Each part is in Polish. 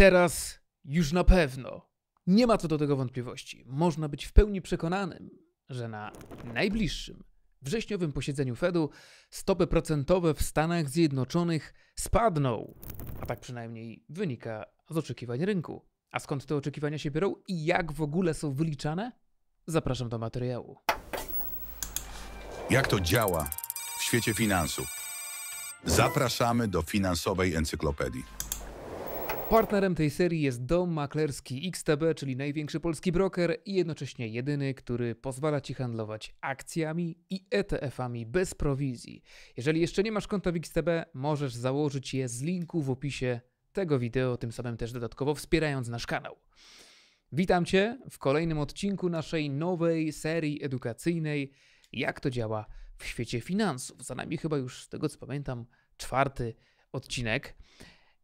Teraz już na pewno nie ma co do tego wątpliwości. Można być w pełni przekonanym, że na najbliższym wrześniowym posiedzeniu Fedu stopy procentowe w Stanach Zjednoczonych spadną, a tak przynajmniej wynika z oczekiwań rynku. A skąd te oczekiwania się biorą i jak w ogóle są wyliczane? Zapraszam do materiału. Jak to działa w świecie finansów? Zapraszamy do finansowej encyklopedii. Partnerem tej serii jest dom maklerski XTB, czyli największy polski broker i jednocześnie jedyny, który pozwala Ci handlować akcjami i ETF-ami bez prowizji. Jeżeli jeszcze nie masz konta w XTB, możesz założyć je z linku w opisie tego wideo, tym samym też dodatkowo wspierając nasz kanał. Witam Cię w kolejnym odcinku naszej nowej serii edukacyjnej Jak to działa w świecie finansów. Za nami chyba już, z tego co pamiętam, czwarty odcinek.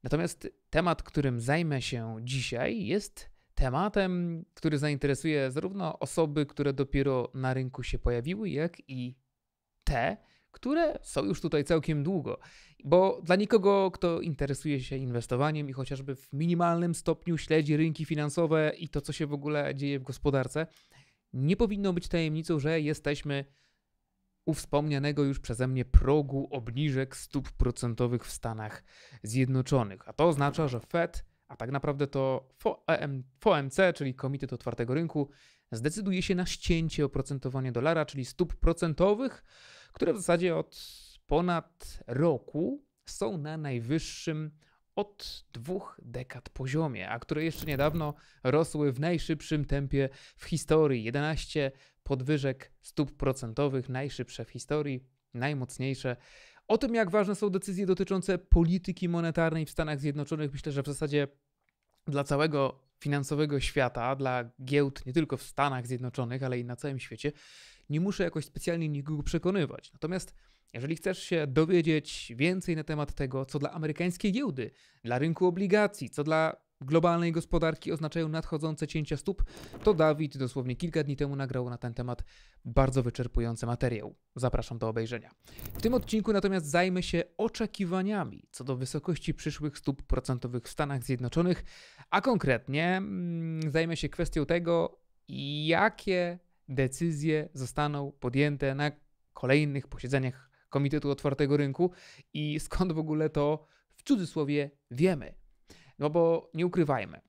Natomiast temat, którym zajmę się dzisiaj, jest tematem, który zainteresuje zarówno osoby, które dopiero na rynku się pojawiły, jak i te, które są już tutaj całkiem długo. Bo dla nikogo, kto interesuje się inwestowaniem i chociażby w minimalnym stopniu śledzi rynki finansowe i to, co się w ogóle dzieje w gospodarce, nie powinno być tajemnicą, że jesteśmy u wspomnianego już przeze mnie progu obniżek stóp procentowych w Stanach Zjednoczonych. A to oznacza, że Fed, a tak naprawdę to FOMC, czyli Komitet Otwartego Rynku, zdecyduje się na ścięcie oprocentowania dolara, czyli stóp procentowych, które w zasadzie od ponad roku są na najwyższym od dwóch dekad poziomie, a które jeszcze niedawno rosły w najszybszym tempie w historii 11 podwyżek stóp procentowych, najszybsze w historii, najmocniejsze. O tym, jak ważne są decyzje dotyczące polityki monetarnej w Stanach Zjednoczonych, myślę, że w zasadzie dla całego finansowego świata, dla giełd nie tylko w Stanach Zjednoczonych, ale i na całym świecie, nie muszę jakoś specjalnie nikogo przekonywać. Natomiast jeżeli chcesz się dowiedzieć więcej na temat tego, co dla amerykańskiej giełdy, dla rynku obligacji, co dla globalnej gospodarki oznaczają nadchodzące cięcia stóp, to Dawid dosłownie kilka dni temu nagrał na ten temat bardzo wyczerpujący materiał. Zapraszam do obejrzenia. W tym odcinku natomiast zajmę się oczekiwaniami co do wysokości przyszłych stóp procentowych w Stanach Zjednoczonych, a konkretnie mm, zajmę się kwestią tego, jakie decyzje zostaną podjęte na kolejnych posiedzeniach Komitetu Otwartego Rynku i skąd w ogóle to w cudzysłowie wiemy. No bo nie ukrywajmy,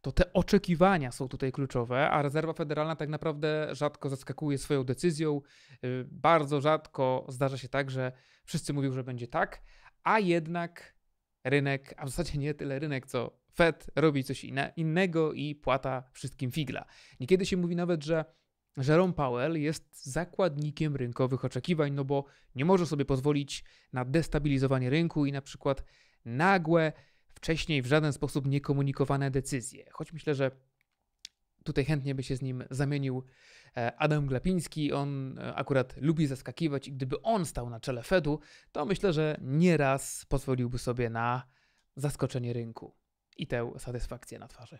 to te oczekiwania są tutaj kluczowe, a Rezerwa Federalna tak naprawdę rzadko zaskakuje swoją decyzją. Y, bardzo rzadko zdarza się tak, że wszyscy mówią, że będzie tak, a jednak rynek, a w zasadzie nie tyle rynek, co Fed robi coś innego i płata wszystkim figla. Niekiedy się mówi nawet, że Jerome Powell jest zakładnikiem rynkowych oczekiwań, no bo nie może sobie pozwolić na destabilizowanie rynku i na przykład nagłe wcześniej w żaden sposób niekomunikowane decyzje. Choć myślę, że tutaj chętnie by się z nim zamienił e, Adam Glapiński. On e, akurat lubi zaskakiwać i gdyby on stał na czele Fedu, to myślę, że nieraz pozwoliłby sobie na zaskoczenie rynku i tę satysfakcję na twarzy.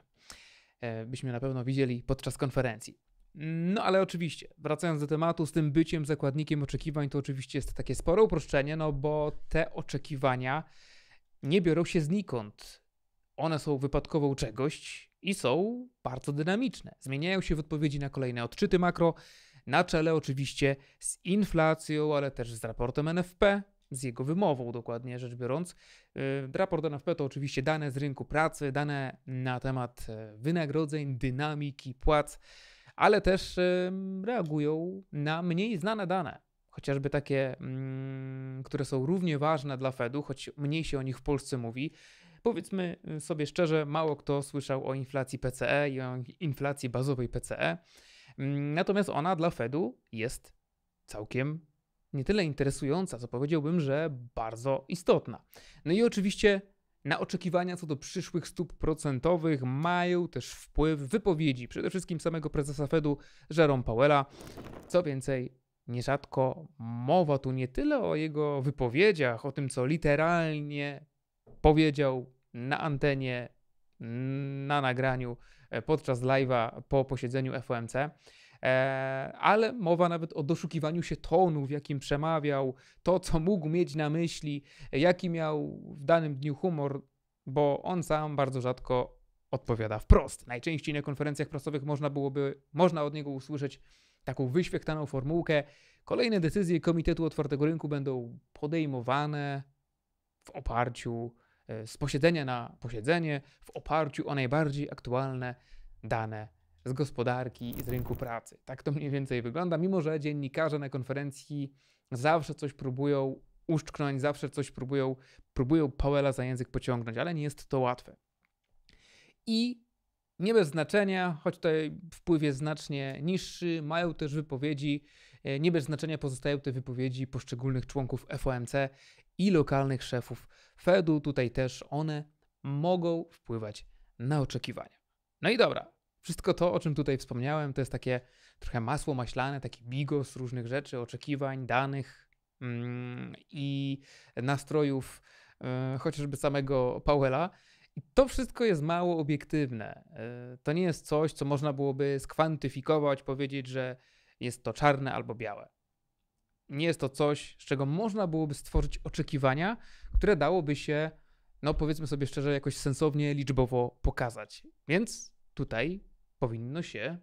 E, byśmy na pewno widzieli podczas konferencji. No ale oczywiście, wracając do tematu, z tym byciem zakładnikiem oczekiwań, to oczywiście jest takie spore uproszczenie, no bo te oczekiwania nie biorą się znikąd. One są wypadkową czegoś i są bardzo dynamiczne. Zmieniają się w odpowiedzi na kolejne odczyty makro, na czele oczywiście z inflacją, ale też z raportem NFP, z jego wymową dokładnie rzecz biorąc. Y, raport NFP to oczywiście dane z rynku pracy, dane na temat e, wynagrodzeń, dynamiki, płac, ale też reagują na mniej znane dane, chociażby takie mm, które są równie ważne dla Fedu, choć mniej się o nich w Polsce mówi. Powiedzmy y, sobie szczerze, mało kto słyszał o inflacji PCE i o inflacji bazowej PCE. Mm, natomiast ona dla Fedu jest całkiem nie tyle interesująca, co powiedziałbym, że bardzo istotna. No i oczywiście na oczekiwania co do przyszłych stóp procentowych mają też wpływ wypowiedzi, przede wszystkim samego prezesa Fedu Jerome Powella. Co więcej, Nierzadko mowa tu nie tyle o jego wypowiedziach, o tym, co literalnie powiedział na antenie, na nagraniu e, podczas live'a po posiedzeniu FOMC, e, ale mowa nawet o doszukiwaniu się tonu, w jakim przemawiał, to, co mógł mieć na myśli, e, jaki miał w danym dniu humor, bo on sam bardzo rzadko odpowiada wprost. Najczęściej na konferencjach prasowych można byłoby, można od niego usłyszeć taką wyświechtaną formułkę. Kolejne decyzje Komitetu Otwartego Rynku będą podejmowane w oparciu e, z posiedzenia na posiedzenie, w oparciu o najbardziej aktualne dane z gospodarki i z rynku pracy. Tak to mniej więcej wygląda, mimo że dziennikarze na konferencji zawsze coś próbują uszczknąć, zawsze coś próbują, próbują Powella za język pociągnąć, ale nie jest to łatwe. I nie bez znaczenia, choć tutaj wpływ jest znacznie niższy, mają też wypowiedzi. E, nie bez znaczenia pozostają te wypowiedzi poszczególnych członków FOMC i lokalnych szefów Fedu. Tutaj też one mogą wpływać na oczekiwania. No i dobra, wszystko to, o czym tutaj wspomniałem, to jest takie trochę masło maślane, taki bigos różnych rzeczy, oczekiwań, danych mm, i nastrojów e, chociażby samego Powella. I to wszystko jest mało obiektywne. E, to nie jest coś, co można byłoby skwantyfikować, powiedzieć, że jest to czarne albo białe. Nie jest to coś, z czego można byłoby stworzyć oczekiwania, które dałoby się, no powiedzmy sobie szczerze, jakoś sensownie liczbowo pokazać. Więc tutaj powinno się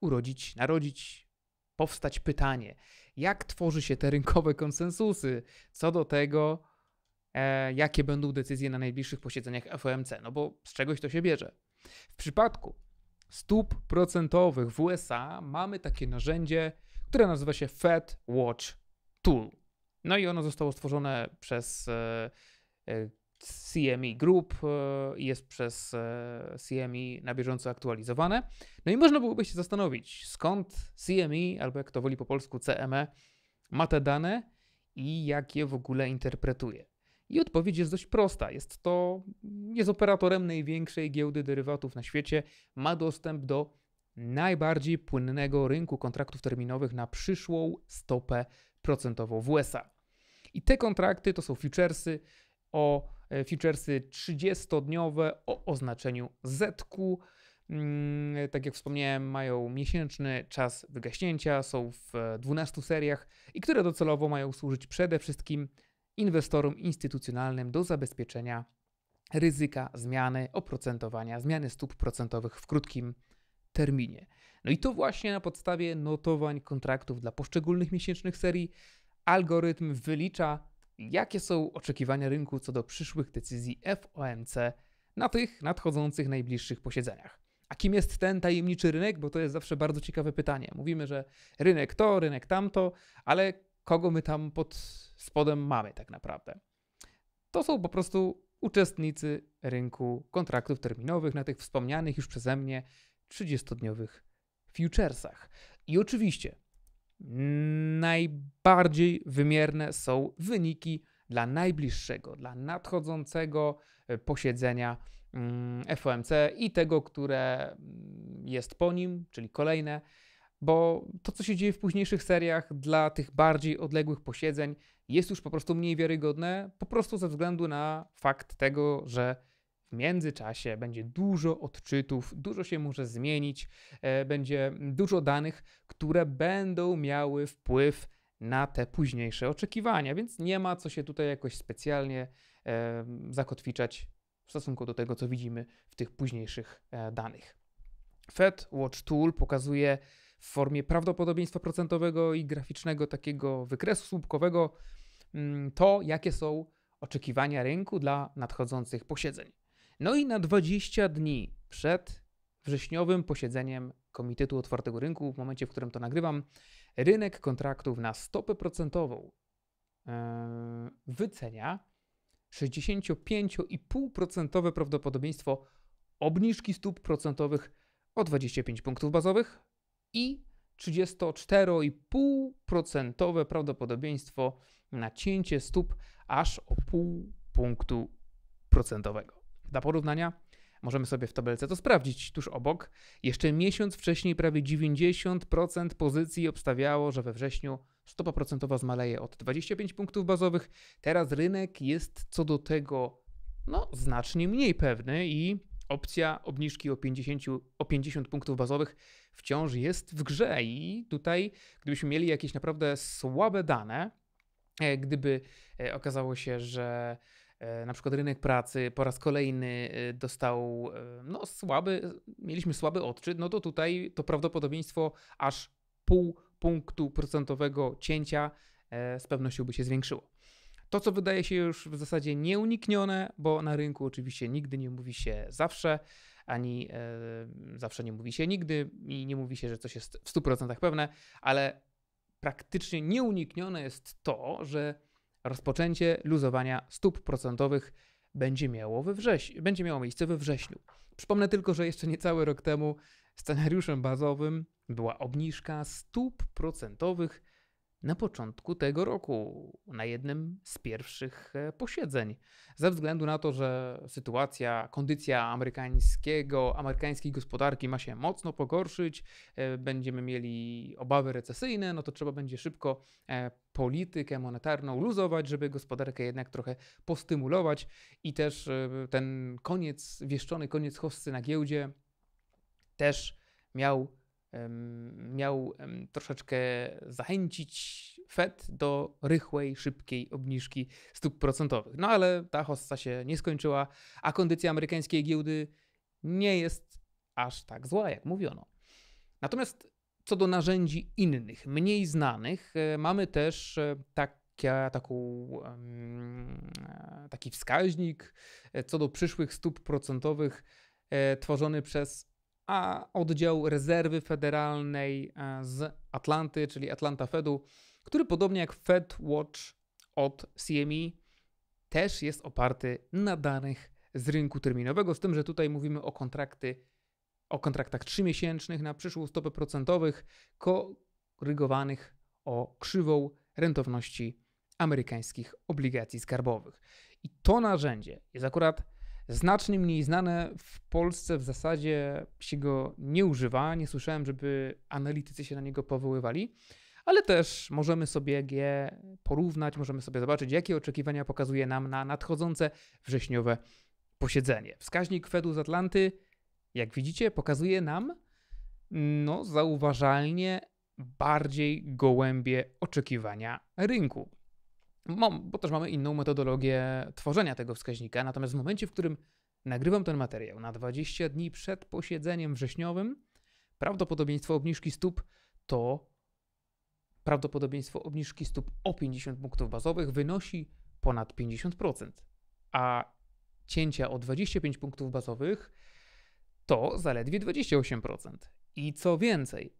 urodzić, narodzić, powstać pytanie, jak tworzy się te rynkowe konsensusy co do tego, E, jakie będą decyzje na najbliższych posiedzeniach FOMC, no bo z czegoś to się bierze. W przypadku stóp procentowych w USA mamy takie narzędzie, które nazywa się Fed Watch Tool. No i ono zostało stworzone przez CME e, e Group i jest przez CME na bieżąco aktualizowane. No i można byłoby się zastanowić, skąd CME, albo jak to woli po polsku CME, ma te dane i jak je w ogóle interpretuje. I odpowiedź jest dość prosta. Jest to, jest operatorem największej giełdy derywatów na świecie, ma dostęp do najbardziej płynnego rynku kontraktów terminowych na przyszłą stopę procentową w USA. I te kontrakty to są futuresy o e, futuresy 30-dniowe o oznaczeniu Z. Mm, tak jak wspomniałem, mają miesięczny czas wygaśnięcia, są w 12 seriach i które docelowo mają służyć przede wszystkim inwestorom instytucjonalnym do zabezpieczenia ryzyka zmiany oprocentowania, zmiany stóp procentowych w krótkim terminie. No i to właśnie na podstawie notowań kontraktów dla poszczególnych miesięcznych serii algorytm wylicza, jakie są oczekiwania rynku co do przyszłych decyzji FOMC na tych nadchodzących najbliższych posiedzeniach. A kim jest ten tajemniczy rynek? Bo to jest zawsze bardzo ciekawe pytanie. Mówimy, że rynek to, rynek tamto, ale kogo my tam pod spodem mamy tak naprawdę. To są po prostu uczestnicy rynku kontraktów terminowych na tych wspomnianych już przeze mnie 30-dniowych futuresach. I oczywiście najbardziej wymierne są wyniki dla najbliższego, dla nadchodzącego e, posiedzenia mm, FOMC i tego, które mm, jest po nim, czyli kolejne bo to, co się dzieje w późniejszych seriach dla tych bardziej odległych posiedzeń, jest już po prostu mniej wiarygodne, po prostu ze względu na fakt tego, że w międzyczasie będzie dużo odczytów, dużo się może zmienić, e, będzie dużo danych, które będą miały wpływ na te późniejsze oczekiwania, więc nie ma co się tutaj jakoś specjalnie e, zakotwiczać w stosunku do tego, co widzimy w tych późniejszych e, danych. Fed Watch Tool pokazuje w formie prawdopodobieństwa procentowego i graficznego takiego wykresu słupkowego mm, to, jakie są oczekiwania rynku dla nadchodzących posiedzeń. No i na 20 dni przed wrześniowym posiedzeniem Komitetu Otwartego Rynku, w momencie, w którym to nagrywam, rynek kontraktów na stopę procentową yy, wycenia 65,5% prawdopodobieństwo obniżki stóp procentowych o 25 punktów bazowych i 34,5% prawdopodobieństwo na cięcie stóp aż o pół punktu procentowego. Dla porównania możemy sobie w tabelce to sprawdzić tuż obok. Jeszcze miesiąc wcześniej prawie 90% pozycji obstawiało, że we wrześniu stopa procentowa zmaleje od 25 punktów bazowych. Teraz rynek jest co do tego no, znacznie mniej pewny i opcja obniżki o 50, o 50 punktów bazowych wciąż jest w grze i tutaj gdybyśmy mieli jakieś naprawdę słabe dane, e, gdyby e, okazało się, że e, na przykład rynek pracy po raz kolejny dostał no, słaby, mieliśmy słaby odczyt, no to tutaj to prawdopodobieństwo aż pół punktu procentowego cięcia z pewnością by się zwiększyło. To, co wydaje się już w zasadzie nieuniknione, bo na rynku oczywiście nigdy nie mówi się zawsze, ani e, zawsze nie mówi się nigdy i nie mówi się, że coś jest w 100% pewne, ale praktycznie nieuniknione jest to, że rozpoczęcie luzowania stóp procentowych będzie miało, we wrześ- będzie miało miejsce we wrześniu. Przypomnę tylko, że jeszcze niecały rok temu scenariuszem bazowym była obniżka stóp procentowych na początku tego roku, na jednym z pierwszych e, posiedzeń. Ze względu na to, że sytuacja, kondycja amerykańskiego, amerykańskiej gospodarki ma się mocno pogorszyć, e, będziemy mieli obawy recesyjne, no to trzeba będzie szybko e, politykę monetarną luzować, żeby gospodarkę jednak trochę postymulować i też ten koniec, wieszczony koniec hossy na giełdzie też miał miał troszeczkę zachęcić Fed do rychłej, szybkiej obniżki stóp procentowych. No ale ta hossa się nie skończyła, a kondycja amerykańskiej giełdy nie jest aż tak zła, jak mówiono. Natomiast co do narzędzi innych, mniej znanych, e, mamy też e, taką, e, taki wskaźnik co do przyszłych stóp procentowych tworzony przez a oddział rezerwy federalnej e, z Atlanty, czyli Atlanta Fedu, który podobnie jak Fed Watch od CME też jest oparty na danych z rynku terminowego, z tym, że tutaj mówimy o kontrakty, o kontraktach 3-miesięcznych na przyszłą stopę procentowych, korygowanych o krzywą rentowności amerykańskich obligacji skarbowych. I to narzędzie jest akurat znacznie mniej znane. W Polsce w zasadzie się go nie używa. Nie słyszałem, żeby analitycy się na niego powoływali, ale też możemy sobie je porównać, możemy sobie zobaczyć, jakie oczekiwania pokazuje nam na nadchodzące wrześniowe posiedzenie. Wskaźnik Fedu z Atlanty, jak widzicie, pokazuje nam no, zauważalnie bardziej gołębie oczekiwania rynku bo też mamy inną metodologię tworzenia tego wskaźnika. Natomiast w momencie, w którym nagrywam ten materiał na 20 dni przed posiedzeniem wrześniowym, prawdopodobieństwo obniżki stóp to prawdopodobieństwo obniżki stóp o 50 punktów bazowych wynosi ponad 50%, a cięcia o 25 punktów bazowych to zaledwie 28%. I co więcej,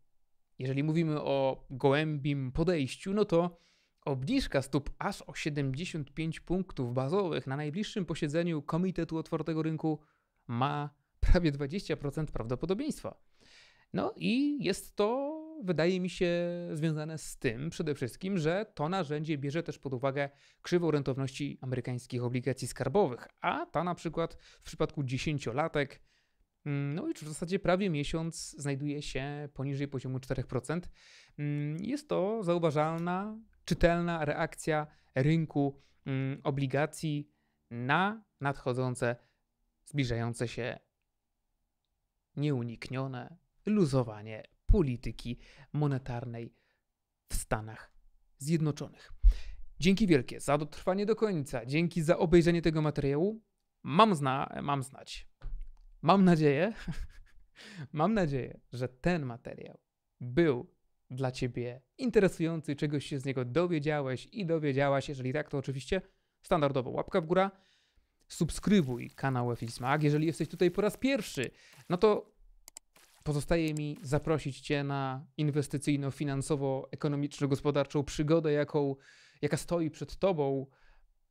jeżeli mówimy o gołębim podejściu, no to Obniżka stóp aż o 75 punktów bazowych na najbliższym posiedzeniu Komitetu Otwartego Rynku ma prawie 20% prawdopodobieństwa. No i jest to, wydaje mi się, związane z tym przede wszystkim, że to narzędzie bierze też pod uwagę krzywą rentowności amerykańskich obligacji skarbowych, a ta na przykład w przypadku 10 latek, mm, no i w zasadzie prawie miesiąc znajduje się poniżej poziomu 4%. Mm, jest to zauważalna czytelna reakcja rynku mm, obligacji na nadchodzące, zbliżające się nieuniknione luzowanie polityki monetarnej w Stanach Zjednoczonych. Dzięki wielkie za dotrwanie do końca, dzięki za obejrzenie tego materiału. Mam, zna, mam znać, mam nadzieję, mam nadzieję, że ten materiał był dla Ciebie interesujący, czegoś się z niego dowiedziałeś i dowiedziałaś. Jeżeli tak, to oczywiście standardowo łapka w górę. Subskrybuj kanał Efizmag. Jeżeli jesteś tutaj po raz pierwszy, no to pozostaje mi zaprosić Cię na inwestycyjno-finansowo-ekonomiczno-gospodarczą przygodę, jaką, jaka stoi przed Tobą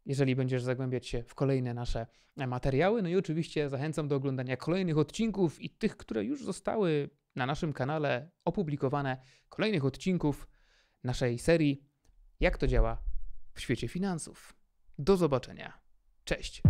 jeżeli będziesz zagłębiać się w kolejne nasze materiały. No i oczywiście zachęcam do oglądania kolejnych odcinków i tych, które już zostały na naszym kanale opublikowane kolejnych odcinków naszej serii Jak to działa w świecie finansów. Do zobaczenia. Cześć.